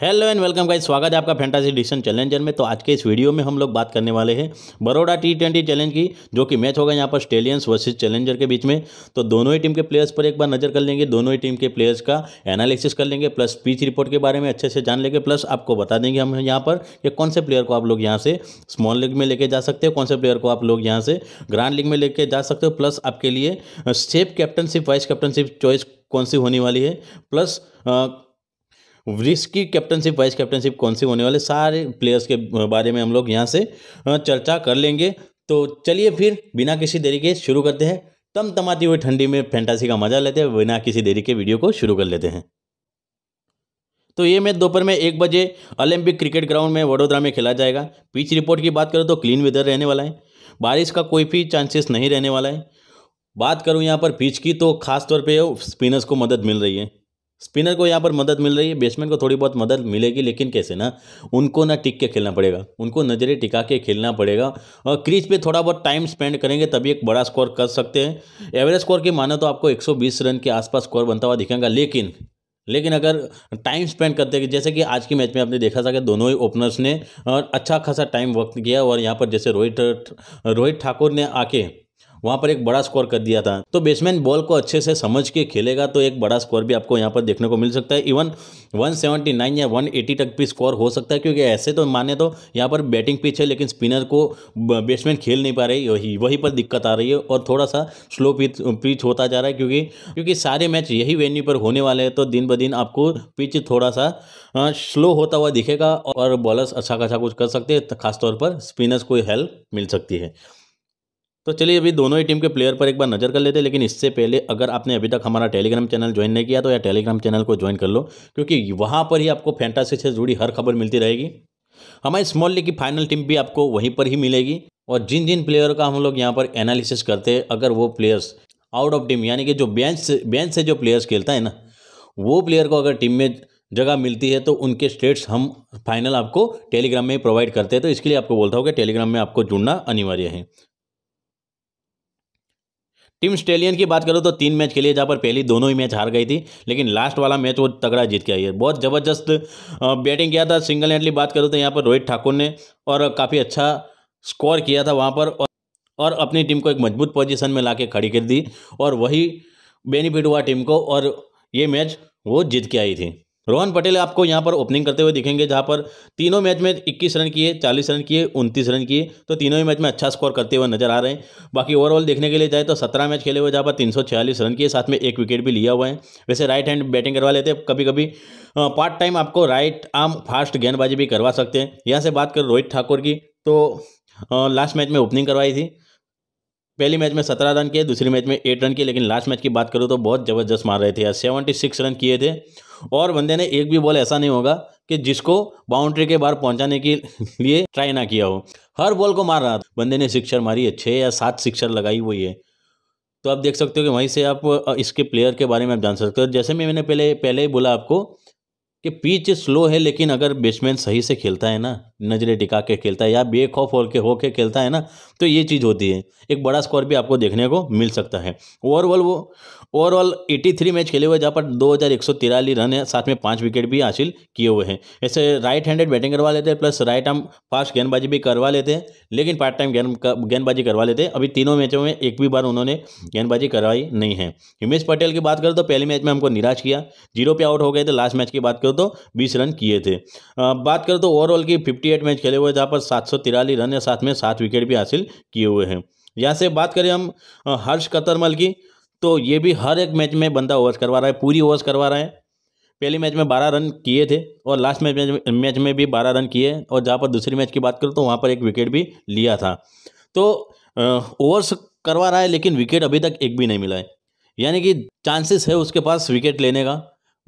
hello and welcome guys स्वागत है आपका फैंटासी डिशन चैलेंजर में तो आज के इस वीडियो में हम लोग बात करने वाले हैं बड़ोड़ा टी ट्वेंटी चैलेंज की जो कि मैच होगा यहाँ पर स्टेलियंस वर्सेस चैलेंजर के बीच में तो दोनों ही टीम के प्लेयर्स पर एक बार नजर कर लेंगे दोनों ही टीम के प्लेयर्स का एनालिसिस कर लेंगे प्लस पीच रिपोर्ट के बारे में अच्छे से जान लेंगे प्लस आपको बता देंगे हम यहाँ पर कि कौन से प्लेयर को आप लोग यहाँ से स्मॉल लीग में लेके जा सकते हो कौन से प्लेयर को आप लोग यहाँ से ग्रांड लीग में लेके जा सकते हो प्लस आपके लिए safe captainship vice captainship choice कौन सी होने वाली है प्लस रिस्क की कैप्टनशिप वाइस कैप्टनशिप कौन सी होने वाले सारे प्लेयर्स के बारे में हम लोग यहाँ से चर्चा कर लेंगे तो चलिए फिर बिना किसी देरी के शुरू करते हैं तम तमाती हुई ठंडी में फैंटासी का मजा लेते हैं बिना किसी देरी के वीडियो को शुरू कर लेते हैं तो ये मैच दोपहर में एक बजे ओलंपिक क्रिकेट ग्राउंड में वडोदरा में खेला जाएगा पिच रिपोर्ट की बात करें तो क्लीन वेदर रहने वाला है बारिश का कोई भी चांसेस नहीं रहने वाला है बात करूँ यहाँ पर पिच की तो खासतौर पर स्पिनर्स को मदद मिल रही है स्पिनर को यहाँ पर मदद मिल रही है बैट्समैन को थोड़ी बहुत मदद मिलेगी लेकिन कैसे ना उनको ना टिक के खेलना पड़ेगा उनको नज़रें टिका के खेलना पड़ेगा और क्रीज पे थोड़ा बहुत टाइम स्पेंड करेंगे तभी एक बड़ा स्कोर कर सकते हैं एवरेज स्कोर की मानो तो आपको 120 रन के आसपास स्कोर बनता हुआ दिखेगा लेकिन लेकिन अगर टाइम स्पेंड करते हैं जैसे कि आज की मैच में आपने देखा था कि दोनों ही ओपनर्स ने अच्छा खासा टाइम वक्त किया और यहाँ पर जैसे रोहित रोहित ठाकुर ने आके वहाँ पर एक बड़ा स्कोर कर दिया था तो बैट्समैन बॉल को अच्छे से समझ के खेलेगा तो एक बड़ा स्कोर भी आपको यहाँ पर देखने को मिल सकता है इवन 179 या 180 तक भी स्कोर हो सकता है क्योंकि ऐसे तो माने तो यहाँ पर बैटिंग पिच है लेकिन स्पिनर को बैट्समैन खेल नहीं पा रही वही वहीं पर दिक्कत आ रही है और थोड़ा सा स्लो पिच पिच होता जा रहा है क्योंकि क्योंकि सारे मैच यही वेन्यू पर होने वाले हैं तो दिन ब दिन आपको पिच थोड़ा सा स्लो होता हुआ दिखेगा और बॉलर्स अच्छा खासा कुछ कर सकते हैं खासतौर पर स्पिनर्स को हेल्प मिल सकती है तो चलिए अभी दोनों ही टीम के प्लेयर पर एक बार नज़र कर लेते हैं लेकिन इससे पहले अगर आपने अभी तक हमारा टेलीग्राम चैनल ज्वाइन नहीं किया तो या टेलीग्राम चैनल को ज्वाइन कर लो क्योंकि वहाँ पर ही आपको फैंटासी से जुड़ी हर खबर मिलती रहेगी हमारी स्मॉल लीग की फाइनल टीम भी आपको वहीं पर ही मिलेगी और जिन जिन प्लेयर का हम लोग यहाँ पर एनालिसिस करते हैं अगर वो प्लेयर्स आउट ऑफ टीम यानी कि जो बेंच से बेंच से जो प्लेयर्स खेलता है ना वो प्लेयर को अगर टीम में जगह मिलती है तो उनके स्टेट्स हम फाइनल आपको टेलीग्राम में प्रोवाइड करते हैं तो इसके लिए आपको बोलता हूँ कि टेलीग्राम में आपको जुड़ना अनिवार्य है टीम स्टेलियन की बात करूँ तो तीन मैच लिए जहाँ पर पहली दोनों ही मैच हार गई थी लेकिन लास्ट वाला मैच वो तगड़ा जीत के आई है बहुत ज़बरदस्त बैटिंग किया था सिंगल हैंडली बात करूँ तो यहाँ पर रोहित ठाकुर ने और काफ़ी अच्छा स्कोर किया था वहाँ पर और अपनी टीम को एक मजबूत पोजिशन में ला खड़ी कर दी और वही बेनिफिट हुआ टीम को और ये मैच वो जीत के आई थी रोहन पटेल आपको यहाँ पर ओपनिंग करते हुए दिखेंगे जहाँ पर तीनों मैच में 21 रन किए 40 रन किए 29 रन किए तो तीनों ही मैच में अच्छा स्कोर करते हुए नजर आ रहे हैं बाकी ओवरऑल देखने के लिए जाए तो 17 मैच खेले हुए जहाँ पर 346 रन किए साथ में एक विकेट भी लिया हुआ है वैसे राइट हैंड बैटिंग करवा लेते हैं कभी कभी पार्ट टाइम आपको राइट आर्म फास्ट गेंदबाजी भी करवा सकते हैं यहाँ से बात करें रोहित ठाकुर की तो लास्ट मैच में ओपनिंग करवाई थी पहली मैच में सत्रह रन किए दूसरी मैच में एट रन किए लेकिन लास्ट मैच की बात करूँ तो बहुत ज़बरदस्त मार रहे थे यार सेवेंटी सिक्स रन किए थे और बंदे ने एक भी बॉल ऐसा नहीं होगा कि जिसको बाउंड्री के बाहर पहुंचाने के लिए ट्राई ना किया हो हर बॉल को मार रहा था बंदे ने सिक्सर मारी है छः या सात सिक्सर लगाई हुई है तो आप देख सकते हो कि वहीं से आप इसके प्लेयर के बारे में आप जान सकते हो जैसे मैं मैंने पहले पहले ही बोला आपको कि पिच स्लो है लेकिन अगर बैट्समैन सही से खेलता है ना नजरे टिका के खेलता है या बेखौफ होके हो के खेलता है ना तो ये चीज़ होती है एक बड़ा स्कोर भी आपको देखने को मिल सकता है ओवरऑल वो ओवरऑल 83 मैच खेले हुए जहाँ पर दो रन है साथ में पाँच विकेट भी हासिल किए हुए हैं ऐसे राइट हैंडेड बैटिंग करवा लेते हैं प्लस राइट आर्म फास्ट गेंदबाजी भी करवा लेते हैं लेकिन पार्ट टाइम गेंद गेंदबाजी करवा लेते हैं अभी तीनों मैचों में एक भी बार उन्होंने गेंदबाजी करवाई नहीं है हिमेश पटेल की बात करें तो पहले मैच में हमको निराश किया जीरो पे आउट हो गए थे लास्ट मैच की बात करो तो बीस रन किए थे बात करो तो ओवरऑल की फिफ्टी 38 मैच खेले हुए जहाँ पर सात सौ तिरालीस रन या साथ में सात विकेट भी हासिल किए हुए हैं यहाँ से बात करें हम हर्ष कतरमल की तो ये भी हर एक मैच में बंदा ओवर्स करवा रहा है पूरी ओवर्स करवा रहा है पहले मैच में बारह रन किए थे और लास्ट मैच में मैच में भी बारह रन किए और जहाँ पर दूसरी मैच की बात करूँ तो वहाँ पर एक विकेट भी लिया था तो ओवर्स करवा रहा है लेकिन विकेट अभी तक एक भी नहीं मिला है यानी कि चांसेस है उसके पास विकेट लेने का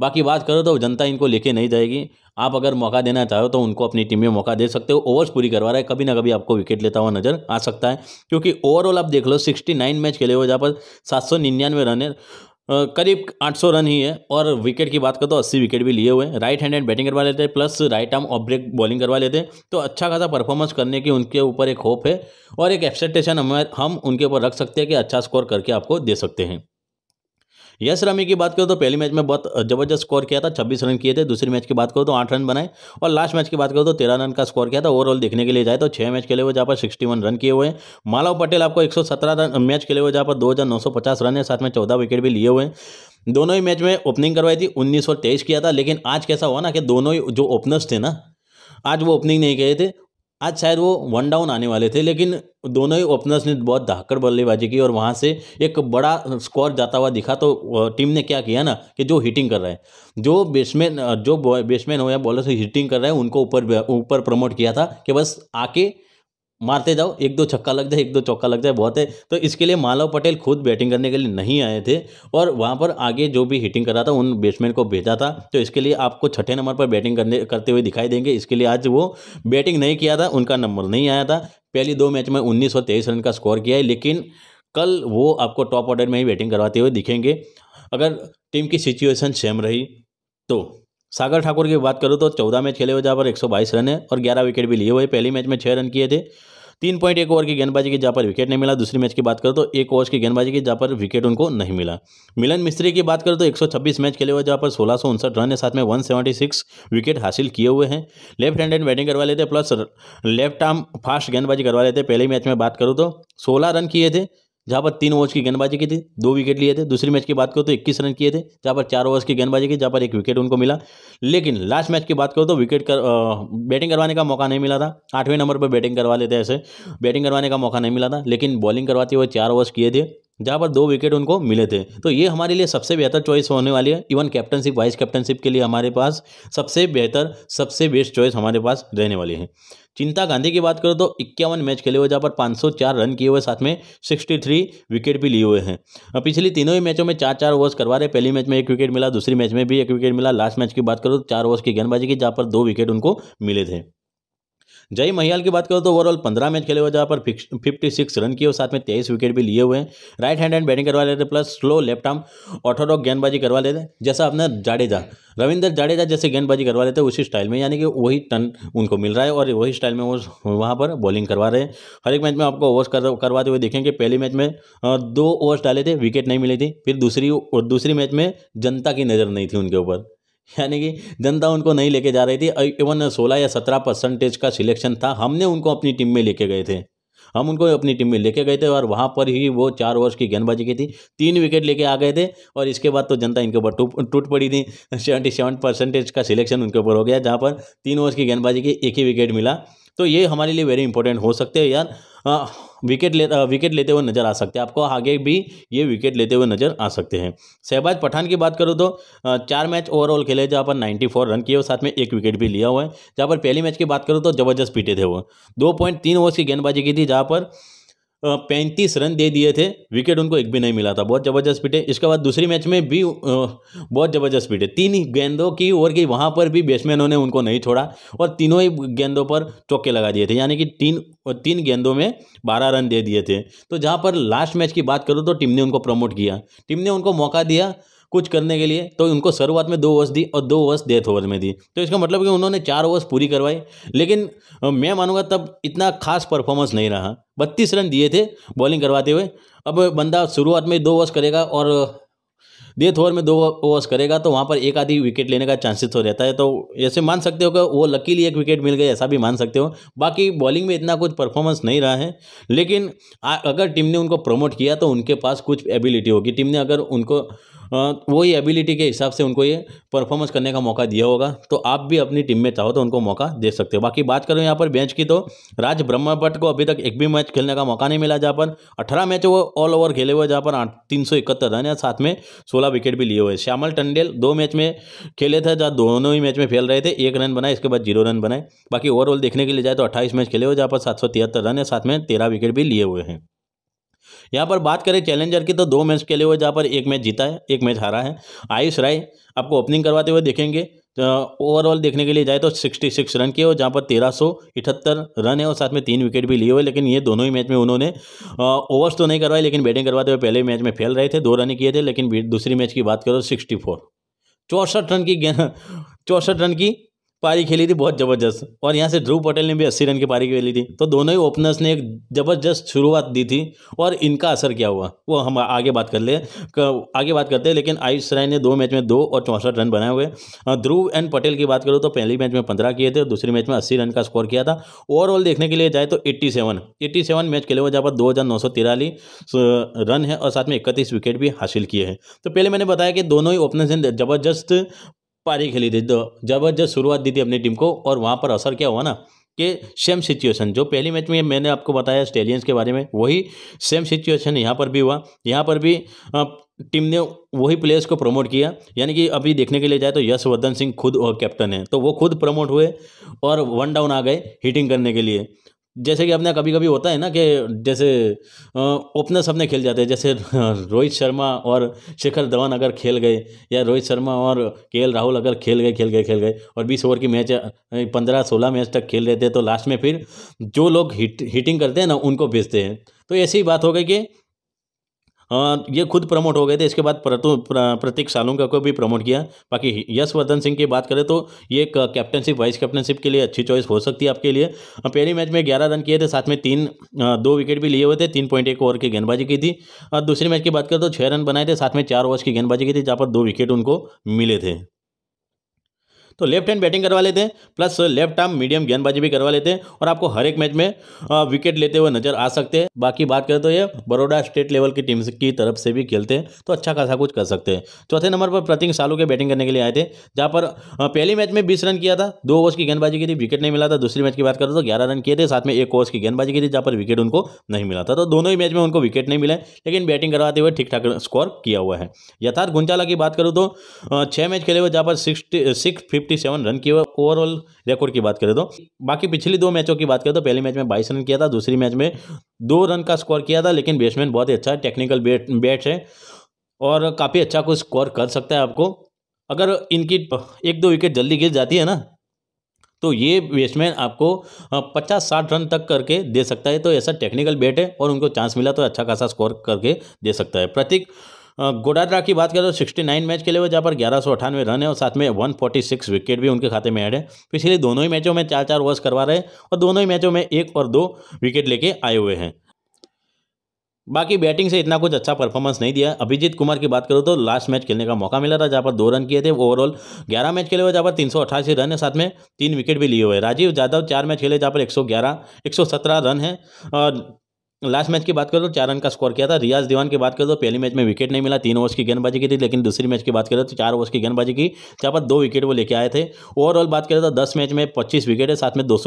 बाकी बात करो तो जनता इनको लेके नहीं जाएगी आप अगर मौका देना चाहो तो उनको अपनी टीम में मौका दे सकते हो ओवर्स पूरी करवा रहा है कभी ना कभी आपको विकेट लेता हुआ नजर आ सकता है क्योंकि ओवरऑल आप देख लो 69 मैच खेले हुए जहाँ पर सात सौ निन्यानवे रन है करीब 800 रन ही है और विकेट की बात करो तो 80 विकेट भी लिए हुए हैं राइट हैंडेड बैटिंग करवा लेते हैं plus right arm off break bowling करवा लेते हैं तो अच्छा खासा परफॉर्मेंस करने की उनके ऊपर एक होप है और एक एक्सपेक्टेशन हम हम उनके ऊपर रख सकते हैं कि अच्छा स्कोर करके आपको दे सकते हैं यश रमी की बात करो तो पहले मैच में बहुत जबरदस्त स्कोर किया था छब्बीस रन किए थे दूसरी मैच की बात करो तो आठ रन बनाए और लास्ट मैच की बात करो तो तेरह रन का स्कोर किया था ओवरऑल देखने के लिए जाए तो छः मैच खेले हुए जहाँ पर सिक्सटी रन किए हुए हैं मालव पटेल आपको एक रन मैच खेले हुए जहाँ पर दो रन है साथ में चौदह विकेट भी लिए हुए दोनों ही मैच में ओपनिंग करवाई थी उन्नीस और तेईस किया था लेकिन आज कैसा हुआ ना कि दोनों ही जो ओपनर्स थे ना आज वो ओपनिंग नहीं किए थे आज शायद वो वन डाउन आने वाले थे लेकिन दोनों ही ओपनर्स ने बहुत धाकड़ बल्लेबाजी की और वहाँ से एक बड़ा स्कोर जाता हुआ दिखा तो टीम ने क्या किया ना कि जो हिटिंग कर रहे हैं जो बैट्समैन जो बैट्समैन हो या बॉलर से हिटिंग कर रहे हैं उनको ऊपर ऊपर प्रमोट किया था कि बस आके मारते जाओ एक दो छक्का लग जाए एक दो चौका लग जाए बहुत है तो इसके लिए मालव पटेल खुद बैटिंग करने के लिए नहीं आए थे और वहाँ पर आगे जो भी हिटिंग कर रहा था उन बैट्समैन को भेजा था तो इसके लिए आपको छठे नंबर पर बैटिंग करने करते हुए दिखाई देंगे इसके लिए आज वो बैटिंग नहीं किया था उनका नंबर नहीं आया था पहली दो मैच में उन्नीस रन का स्कोर किया है लेकिन कल वो आपको टॉप ऑर्डर में ही बैटिंग करवाते हुए दिखेंगे अगर टीम की सिचुएशन सेम रही तो सागर ठाकुर की बात करूँ तो चौदह मैच खेले हुए जहाँ पर 122 रन है और 11 विकेट भी लिए हुए पहले मैच में छः रन किए थे तीन पॉइंट एक ओवर की गेंदबाजी की जहाँ पर विकेट नहीं मिला दूसरी मैच की बात करें तो एक ओवर की गेंदबाजी की जहाँ पर विकेट उनको नहीं मिला मिलन मिस्त्री की बात करें तो 126 मैच खेले हुए जहाँ पर सोलह सौ उनसठ रन है साथ में 176 विकेट हासिल किए हुए हैं लेफ्ट हैंडेड बैटिंग करवा लेते प्लस लेफ्ट आर्म फास्ट गेंदबाजी करवा लेते पहले मैच में बात करूँ तो सोलह रन किए थे जहाँ पर तीन ओवर्स की गेंदबाजी की थी दो विकेट लिए थे दूसरी मैच की बात करो तो 21 रन किए थे जहाँ पर चार ओवर्स की गेंदबाजी की जहाँ पर एक विकेट उनको मिला लेकिन लास्ट मैच की बात करो तो विकेट कर आ, बैटिंग करवाने का मौका नहीं मिला था आठवें नंबर पर बैटिंग करवा लेते ऐसे बैटिंग करवाने का मौका नहीं मिला था लेकिन बॉलिंग करवाते हुए चार ओवर्स किए थे जहाँ पर दो विकेट उनको मिले थे तो ये हमारे लिए सबसे बेहतर चॉइस होने वाली है इवन कैप्टनशिप वाइस कैप्टनशिप के लिए हमारे पास सबसे बेहतर सबसे बेस्ट चॉइस हमारे पास रहने वाली है चिंता गांधी की बात करो तो इक्यावन मैच खेले हुए जहाँ पर 504 रन किए हुए साथ में 63 विकेट भी लिए हुए हैं पिछली तीनों ही मैचों में चार चार ओवर्स करवा रहे पहली मैच में एक विकेट मिला दूसरी मैच में भी एक विकेट मिला लास्ट मैच की बात करो तो चार ओवर्स की गेंदबाजी की जहाँ पर दो विकेट उनको मिले थे जय महियाल की बात करो तो ओवरऑल पंद्रह मैच खेले हुए जहाँ पर फिफ्टी सिक्स रन किए और साथ में तेईस विकेट भी लिए हुए हैं राइट हैंड एंड बैटिंग करवा लेते plus slow left arm orthodox गेंदबाजी करवा लेते जैसा अपना जाडेजा रविंदर जाडेजा जैसे गेंदबाजी करवा लेते उसी स्टाइल में यानी कि वही टन उनको मिल रहा है और वही स्टाइल में वो वहाँ पर बॉलिंग करवा रहे हैं हर एक मैच में आपको ओवर्स कर, करवाते हुए देखेंगे पहले मैच में दो ओवर्स डाले थे विकेट नहीं मिली थी फिर दूसरी और दूसरी मैच में जनता की नज़र नहीं थी उनके ऊपर यानी कि जनता उनको नहीं लेके जा रही थी इवन सोलह या सत्रह परसेंटेज का सिलेक्शन था हमने उनको अपनी टीम में लेके गए थे हम उनको अपनी टीम में लेके गए थे और वहाँ पर ही वो चार ओवर्स की गेंदबाजी की थी तीन विकेट लेके आ गए थे और इसके बाद तो जनता इनके ऊपर टूट पड़ी थी सेवेंटी सेवन परसेंटेज का सिलेक्शन उनके ऊपर हो गया जहाँ पर तीन ओवर्स की गेंदबाजी की एक ही विकेट मिला तो ये हमारे लिए वेरी इंपॉर्टेंट हो सकते हैं यार आ, विकेट ले विकेट लेते हुए नज़र आ सकते हैं आपको आगे भी ये विकेट लेते हुए नज़र आ सकते हैं शहबाज पठान की बात करूँ तो चार मैच ओवरऑल खेले जहाँ पर 94 रन किए और साथ में एक विकेट भी लिया हुआ है जहाँ पर पहली मैच की बात करूँ तो जबरदस्त पीटे थे वो दो पॉइंट तीन ओवर्स की गेंदबाजी की थी जहाँ पर पैंतीस रन दे दिए थे विकेट उनको एक भी नहीं मिला था बहुत ज़बरदस्त पीटे इसके बाद दूसरी मैच में भी बहुत ज़बरदस्त पीटे तीन गेंदों की ओर की वहाँ पर भी बैट्समैनों ने उनको नहीं छोड़ा और तीनों ही गेंदों पर चौके लगा दिए थे यानी कि तीन तीन गेंदों में बारह रन दे दिए थे तो जहाँ पर लास्ट मैच की बात करूँ तो टीम ने उनको प्रमोट किया टीम ने उनको मौका दिया कुछ करने के लिए तो उनको शुरुआत में दो ओवर्स दी और दो ओवर्स डेथ ओवर में दी तो इसका मतलब कि उन्होंने चार ओवर्स पूरी करवाई लेकिन मैं मानूंगा तब इतना खास परफॉर्मेंस नहीं रहा बत्तीस रन दिए थे बॉलिंग करवाते हुए अब बंदा शुरुआत में दो ओवर्स करेगा और डेथ ओवर में दो ओवर्स करेगा तो वहाँ पर एक आधी विकेट लेने का चांसेस हो तो रहता है तो ऐसे मान सकते हो कि वो लकीली एक विकेट मिल गई ऐसा भी मान सकते हो बाकी बॉलिंग में इतना कुछ परफॉर्मेंस नहीं रहा है लेकिन अगर टीम ने उनको प्रमोट किया तो उनके पास कुछ एबिलिटी होगी टीम ने अगर उनको हाँ, वही एबिलिटी के हिसाब से उनको ये परफॉर्मेंस करने का मौका दिया होगा तो आप भी अपनी टीम में चाहो तो उनको मौका दे सकते हो बाकी बात करूँ यहाँ पर बेंच की तो राज ब्रह्म भट्ट को अभी तक एक भी मैच खेलने का मौका नहीं मिला जहाँ पर अठारह मैच वो ऑल ओवर खेले हुए जहाँ पर तीन सौ इकहत्तर रन या साथ में सोलह विकेट भी लिए हुए श्यामल टंडेल दो मैच में खेले थे जहाँ दोनों ही मैच में फेल रहे थे एक रन बनाए इसके बाद जीरो रन बनाए बाकी ओवरऑल देखने के लिए जाए तो अट्ठाईस मैच खेले हुए जहाँ पर सात सौ तिहत्तर रन या साथ में तेरह विकेट भी लिए हुए हैं यहाँ पर बात करें चैलेंजर की तो दो मैच खेले हुए जहाँ पर एक मैच जीता है एक मैच हारा है आयुष राय आपको ओपनिंग करवाते हुए देखेंगे ओवरऑल तो देखने के लिए जाए तो 66 रन किए और जहाँ पर तेरह रन है और साथ में तीन विकेट भी लिए हुए लेकिन ये दोनों ही मैच में उन्होंने ओवर्स तो नहीं करवाए लेकिन बैटिंग करवाते हुए पहले मैच में फैल रहे थे दो रन किए थे लेकिन दूसरी मैच की बात करो सिक्सटी फोर रन की गेंद चौंसठ रन की पारी खेली थी बहुत ज़बरदस्त और यहाँ से ध्रुव पटेल ने भी अस्सी रन की पारी खेली थी तो दोनों ही ओपनर्स ने एक ज़बरदस्त शुरुआत दी थी और इनका असर क्या हुआ वो हम आगे बात कर ले आगे बात करते हैं लेकिन आयुष राय ने दो मैच में दो और चौंसठ रन बनाए हुए ध्रुव एंड पटेल की बात करो तो पहली मैच में पंद्रह किए थे और दूसरी मैच में अस्सी रन का स्कोर किया था ओवरऑल देखने के लिए जाए तो eighty seven eighty seven match खेले हुए जहाँ पर दो हज़ार नौ सौ तिरालीस रन है और साथ में इकतीस विकेट भी हासिल किए हैं तो पहले मैंने बताया कि दोनों ही ओपनर्स ने ज़बरदस्त पारी खेली थी तो ज़बरदस्त शुरुआत दी थी अपनी टीम को और वहाँ पर असर क्या हुआ ना कि सेम सिचुएशन जो पहली मैच में मैंने आपको बताया स्टेलियंस के बारे में वही सेम सिचुएशन यहाँ पर भी हुआ यहाँ पर भी टीम ने वही प्लेयर्स को प्रमोट किया यानी कि अभी देखने के लिए जाए तो यशवर्धन सिंह खुद और कैप्टन है तो वो खुद प्रमोट हुए और वन डाउन आ गए हिटिंग करने के लिए जैसे कि अपने कभी कभी होता है ना कि जैसे ओपनर सबने खेल जाते हैं जैसे रोहित शर्मा और शिखर धवन अगर खेल गए या रोहित शर्मा और के राहुल अगर खेल गए खेल गए खेल गए और बीस ओवर की मैच पंद्रह सोलह मैच तक खेल रहे थे तो लास्ट में फिर जो लोग हिट हिटिंग करते हैं ना उनको भेजते हैं तो ऐसी ही बात हो गई कि हाँ, ये खुद प्रमोट हो गए थे इसके बाद प्रतीक सालुंका को भी प्रमोट किया बाकी यशवर्धन सिंह की बात करें तो ये एक कैप्टनशिप वाइस कैप्टनशिप के लिए अच्छी चॉइस हो सकती है आपके लिए हाँ, पहले मैच में ग्यारह रन किए थे साथ में तीन हाँ, दो विकेट भी लिए हुए थे तीन पॉइंट एक ओवर की गेंदबाजी की थी और दूसरे मैच की बात करें तो छः रन बनाए थे साथ में चार ओवर की गेंदबाजी की थी जहाँ पर दो विकेट उनको मिले थे तो लेफ्ट हैंड बैटिंग करवा लेते हैं प्लस लेफ्ट आर्म मीडियम गेंदबाजी भी करवा लेते हैं और आपको हर एक मैच में विकेट लेते हुए नजर आ सकते हैं बाकी बात करें तो ये बड़ोडा स्टेट लेवल की टीम की तरफ से भी खेलते हैं तो अच्छा खासा कुछ कर सकते हैं चौथे नंबर पर प्रतिंग सालू के बैटिंग करने के लिए आए थे जहाँ पर पहले मैच में बीस रन किया था दो ओवर्स की गेंदबाजी की थी विकेट नहीं मिला था दूसरी मैच की बात करें तो ग्यारह रन किए थे साथ में एक ओवर्स की गेंदबाजी की थी जहाँ पर विकेट उनको नहीं मिला था तो दोनों ही मैच में उनको विकेट नहीं मिला लेकिन बैटिंग करवाते हुए ठीक ठाक स्कोर किया हुआ है यथार्थ गुंजाला की बात करूँ तो छः मैच खेले हुए जहाँ पर sixty six fifty seven run किए ओवरऑल रिकॉर्ड की बात करें तो बाकी पिछली दो मैचों की बात करें तो पहले मैच में बाईस रन किया था दूसरी मैच में दो रन का स्कोर किया था लेकिन बैट्समैन बहुत ही अच्छा टेक्निकल बैट बैट है और काफ़ी अच्छा कुछ स्कोर कर सकता है आपको अगर इनकी एक दो विकेट जल्दी गिर जाती है ना तो ये बैट्समैन आपको पचास साठ रन तक करके दे सकता है तो ऐसा टेक्निकल बैट है और उनको चांस मिला तो अच्छा खासा स्कोर करके दे सकता है प्रतीक गोडाद्रा की बात करें तो सिक्सटी नाइन मैच खेले हुए जहाँ पर ग्यारह सौ अठानवे रन है और साथ में वन फोर्टी सिक्स विकेट भी उनके खाते में ऐड है पिछले तो दोनों ही मैचों में चार चार ओवर्स करवा रहे हैं और दोनों ही मैचों में एक और दो विकेट लेके आए हुए हैं बाकी बैटिंग से इतना कुछ अच्छा परफॉर्मेंस नहीं दिया अभिजीत कुमार की बात करूँ तो लास्ट मैच खेलने का मौका मिला था जहाँ पर दो रन किए थे ओवरऑल ग्यारह मैच खेले हुए जहाँ पर तीन रन है साथ में तीन विकेट भी लिए हुए राजीव यादव चार मैच खेले जहाँ पर एक सौ रन है और लास्ट मैच की बात करें तो चार रन का स्कोर किया था रियाज दीवान की बात करें तो पहले मैच में विकेट नहीं मिला तीन ओवर्स की गेंदबाजी की थी लेकिन दूसरी मैच की बात करें तो चार ओवर्स की गेंदबाजी की जहाँ पर दो विकेट वो लेके आए थे ओवरऑल बात करें तो दस मैच में पच्चीस विकेट है साथ में दो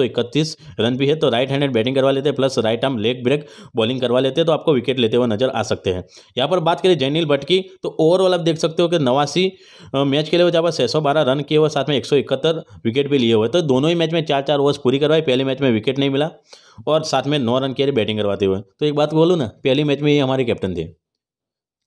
रन भी है तो राइट हैंडेड बैटिंग करवा लेते हैं plus right arm leg break bowling करवा लेते हैं तो आपको विकेट लेते हुए नजर आ सकते हैं यहाँ पर बात करें जैनिल भट्ट की तो ओवरऑल आप देख सकते हो कि नवासी मैच खेले हुए जहाँ पर छः रन किए हुए साथ में एक विकेट भी लिए हुए तो दोनों ही मैच में चार चार ओवर्स पूरी करवाई पहले मैच में विकेट नहीं मिला और साथ में नौ रन किए बैटिंग करवाते हुए तो एक बात बोलूँ ना पहली मैच में ये हमारे कैप्टन थे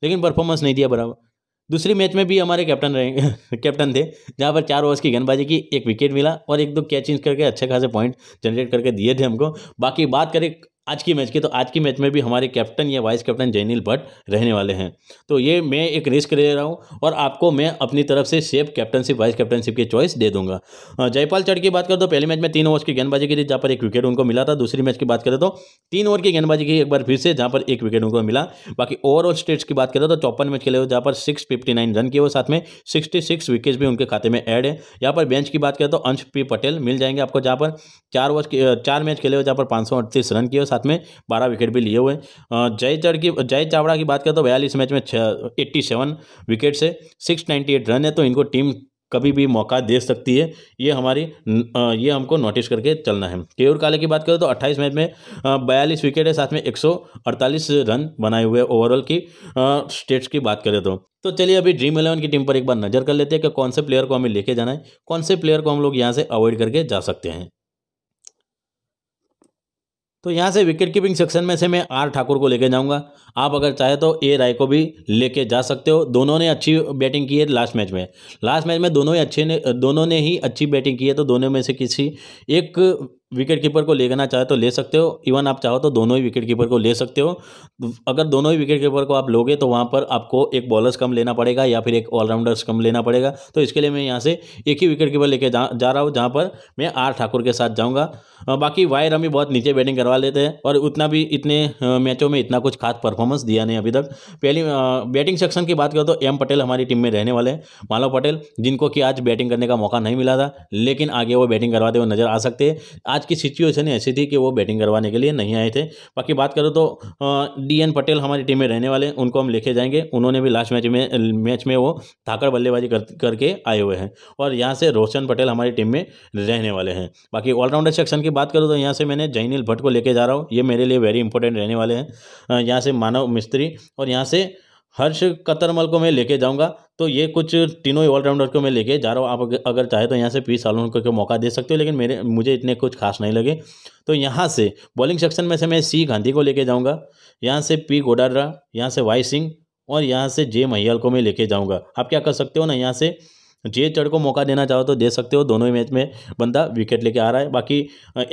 लेकिन परफॉर्मेंस नहीं दिया बराबर दूसरी मैच में भी हमारे कैप्टन रहे कैप्टन थे जहाँ पर चार ओवर्स की गेंदबाजी की एक विकेट मिला और एक दो कैच इंच करके अच्छे खासे पॉइंट जनरेट करके दिए थे हमको बाकी बात करें आज की मैच की तो आज की मैच में भी हमारे कैप्टन या वाइस कैप्टन जैनिल भट्ट रहने वाले हैं तो ये मैं एक रिस्क ले रहा हूँ और आपको मैं अपनी तरफ से सेफ कैप्टनशिप वाइस कैप्टनशिप की चॉइस दे दूंगा जयपाल चढ़ की बात करें तो पहले मैच में तीन ओवर की गेंदबाजी की थी जहाँ पर एक विकेट उनको मिला था दूसरी मैच की बात करें तो तीन ओवर की गेंदबाजी की एक बार फिर से जहाँ पर एक विकेट उनको मिला बाकी ओवरऑल स्टेट्स की बात करें तो चौपन मैच खेले हुए जहाँ पर सिक्स रन किए साथ में सिक्सटी विकेट्स भी उनके खाते में एड है यहाँ पर बेंच की बात करें तो अंश पी पटेल मिल जाएंगे आपको जहाँ पर चार ओवर चार मैच खेले हुए जहाँ पर पाँच रन किए साथ में बारह विकेट भी लिए हुए जय चढ़ की जय चावड़ा की बात करें तो बयालीस मैच में एट्टी सेवन विकेट से सिक्स नाइन्टी एट रन है तो इनको टीम कभी भी मौका दे सकती है ये हमारी ये हमको नोटिस करके चलना है केयूर काले की बात करें तो 28 मैच में बयालीस विकेट है साथ में 148 रन बनाए हुए ओवरऑल की स्टेट्स की बात करें तो तो चलिए अभी ड्रीम इलेवन की टीम पर एक बार नज़र कर लेते हैं कि कौन से प्लेयर को हमें लेके जाना है कौन से प्लेयर को हम लोग यहाँ से अवॉइड करके जा सकते हैं तो यहाँ से विकेट कीपिंग सेक्शन में से मैं आर ठाकुर को लेके जाऊँगा आप अगर चाहे तो ए राय को भी लेके जा सकते हो दोनों ने अच्छी बैटिंग की है लास्ट मैच में लास्ट मैच में दोनों ही अच्छे ने दोनों ने ही अच्छी बैटिंग की है तो दोनों में से किसी एक विकेट कीपर को लेना चाहे तो ले सकते हो इवन आप चाहो तो दोनों ही विकेट कीपर को ले सकते हो अगर दोनों ही विकेट कीपर को आप लोगे तो वहाँ पर आपको एक बॉलर्स कम लेना पड़ेगा या फिर एक ऑलराउंडर्स कम लेना पड़ेगा तो इसके लिए मैं यहाँ से एक ही विकेट कीपर लेके जा जा रहा हूँ जहाँ पर मैं आर ठाकुर के साथ जाऊँगा बाकी वाई रमी बहुत नीचे बैटिंग करवा लेते हैं और उतना भी इतने मैचों में इतना कुछ खास परफॉर्मेंस दिया नहीं अभी तक पहली बैटिंग सेक्शन की बात करो तो एम पटेल हमारी टीम में रहने वाले हैं मालव पटेल जिनको कि आज बैटिंग करने का मौका नहीं मिला था लेकिन आगे वो बैटिंग करवाते हुए नजर आ सकते हैं आज आज की सिचुएशन ऐसी थी कि वो बैटिंग करवाने के लिए नहीं आए थे बाकी बात करो तो डी पटेल हमारी टीम में रहने वाले उनको हम लेके जाएंगे उन्होंने भी लास्ट मैच में मैच में वो धाकड़ बल्लेबाजी कर, करके आए हुए हैं और यहाँ से रोशन पटेल हमारी टीम में रहने वाले हैं बाकी ऑलराउंडर सेक्शन की बात करूँ तो यहाँ से मैंने जैनिल भट्ट को लेके जा रहा हूँ ये मेरे लिए वेरी इंपॉर्टेंट रहने वाले हैं यहाँ से मानव मिस्त्री और यहाँ से हर्ष कतरमल को मैं लेके जाऊंगा तो ये कुछ तीनों ही ऑलराउंडर को मैं लेके जा रहा हूँ आप अगर चाहे तो यहाँ से पी साल को मौका दे सकते हो लेकिन मेरे मुझे इतने कुछ खास नहीं लगे तो यहाँ से बॉलिंग सेक्शन में से मैं सी गांधी को लेके जाऊँगा यहाँ से पी गोडारा यहाँ से वाई सिंह और यहाँ से जे महियाल को मैं लेके जाऊँगा आप क्या कर सकते हो ना यहाँ से जे चढ़ को मौका देना चाहो तो दे सकते हो दोनों ही मैच में बंदा विकेट लेके आ रहा है बाकी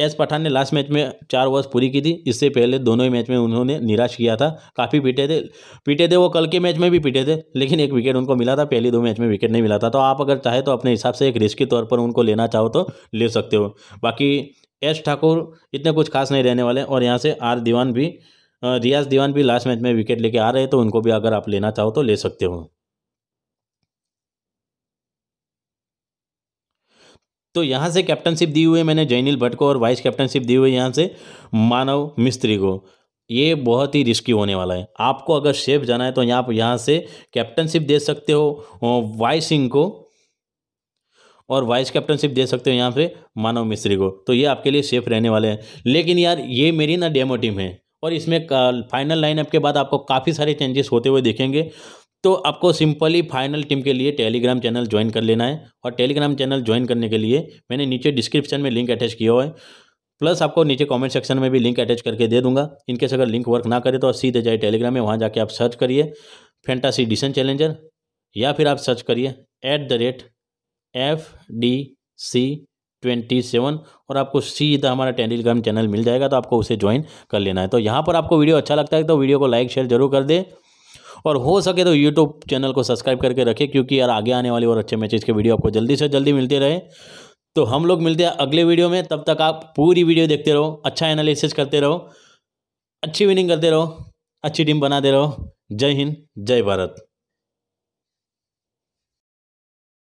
एस पठान ने लास्ट मैच में चार ओवर्स पूरी की थी इससे पहले दोनों ही मैच में उन्होंने निराश किया था काफ़ी पीटे थे पीटे थे वो कल के मैच में भी पीटे थे लेकिन एक विकेट उनको मिला था पहले दो मैच में विकेट नहीं मिला था तो आप अगर चाहे तो अपने हिसाब से एक रिस्क के तौर पर उनको लेना चाहो तो ले सकते हो बाकी एस ठाकुर इतने कुछ खास नहीं रहने वाले और यहाँ से आर दीवान भी रियाज दीवान भी लास्ट मैच में विकेट लेके आ रहे हैं तो उनको भी अगर आप लेना चाहो तो ले सकते हो तो यहाँ से कैप्टनशिप दी हुई है मैंने जैनिल भट्ट को और वाइस कैप्टनशिप दी हुई है यहाँ से मानव मिस्त्री को ये बहुत ही रिस्की होने वाला है आपको अगर सेफ जाना है तो यहाँ यहाँ से कैप्टनशिप दे सकते हो वाई सिंह को और वाइस कैप्टनशिप दे सकते हो यहाँ पे मानव मिस्त्री को तो ये आपके लिए सेफ रहने वाले हैं लेकिन यार ये मेरी ना डेमो टीम है और इसमें फाइनल लाइनअप के बाद आपको काफ़ी सारे चेंजेस होते हुए देखेंगे तो आपको सिंपली फाइनल टीम के लिए टेलीग्राम चैनल ज्वाइन कर लेना है और टेलीग्राम चैनल ज्वाइन करने के लिए मैंने नीचे डिस्क्रिप्शन में लिंक अटैच किया हुआ है प्लस आपको नीचे कमेंट सेक्शन में भी लिंक अटैच करके दे दूंगा इनकेस अगर लिंक वर्क ना करे तो आप सीधे जाए टेलीग्राम में वहाँ जाके आप सर्च करिए फैंटासी डिसन चैलेंजर या फिर आप सर्च करिए at the rate F D C twenty seven और आपको सीधा हमारा टेलीग्राम चैनल मिल जाएगा तो आपको उसे ज्वाइन कर लेना है तो यहाँ पर आपको वीडियो अच्छा लगता है तो वीडियो को लाइक शेयर जरूर कर दे और हो सके तो यूट्यूब चैनल को सब्सक्राइब करके रखें क्योंकि यार आगे आने वाले और अच्छे मैचेज के वीडियो आपको जल्दी से जल्दी मिलते रहे तो हम लोग मिलते हैं अगले वीडियो में तब तक आप पूरी वीडियो देखते रहो अच्छा एनालिसिस करते रहो अच्छी विनिंग करते रहो अच्छी टीम बनाते रहो जय हिंद जय भारत